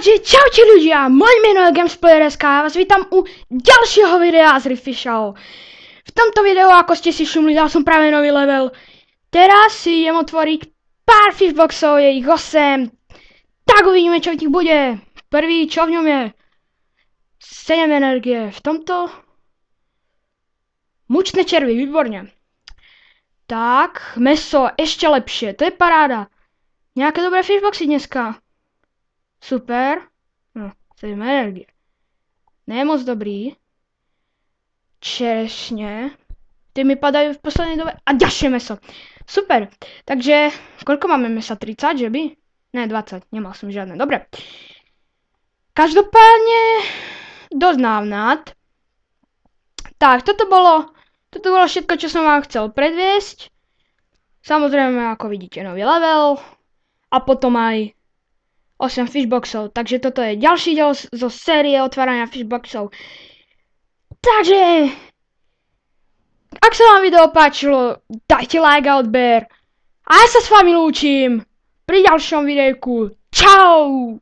Takže čaute ľudia, môj meno je Gamesplayer.sk a ja vás vítam u ďalšieho videa z Riffishao. V tomto videu, ako ste si všimli, dal som práve nový level. Teraz si idem otvoriť pár fishboxov, je ich 8. Tak uvidíme, čo v nich bude. Prvý, čo v ňom je? 7 energie, v tomto? Mučné červy, výborne. Tak, meso, ešte lepšie, to je paráda. Nejaké dobré fishboxy dneska. Super. No, je energie. Ne moc dobrý. Čerešne. Ty mi padajú v poslednej dobe. A ďalšie meso. Super. Takže, koľko máme mesa? 30, že by? Ne, 20. Nemal som žiadne. Dobre. Každopádne, dosť návnat. Tak, toto bolo, toto bolo všetko, čo som vám chcel predviesť. Samozrejme, ako vidíte, nový level. A potom aj 8 fishboxov. Takže toto je ďalší diel zo série otvárania fishboxov. Takže... Ak sa vám video páčilo, dajte like a odber. A ja sa s vami lúčim pri ďalšom videjku. Čau!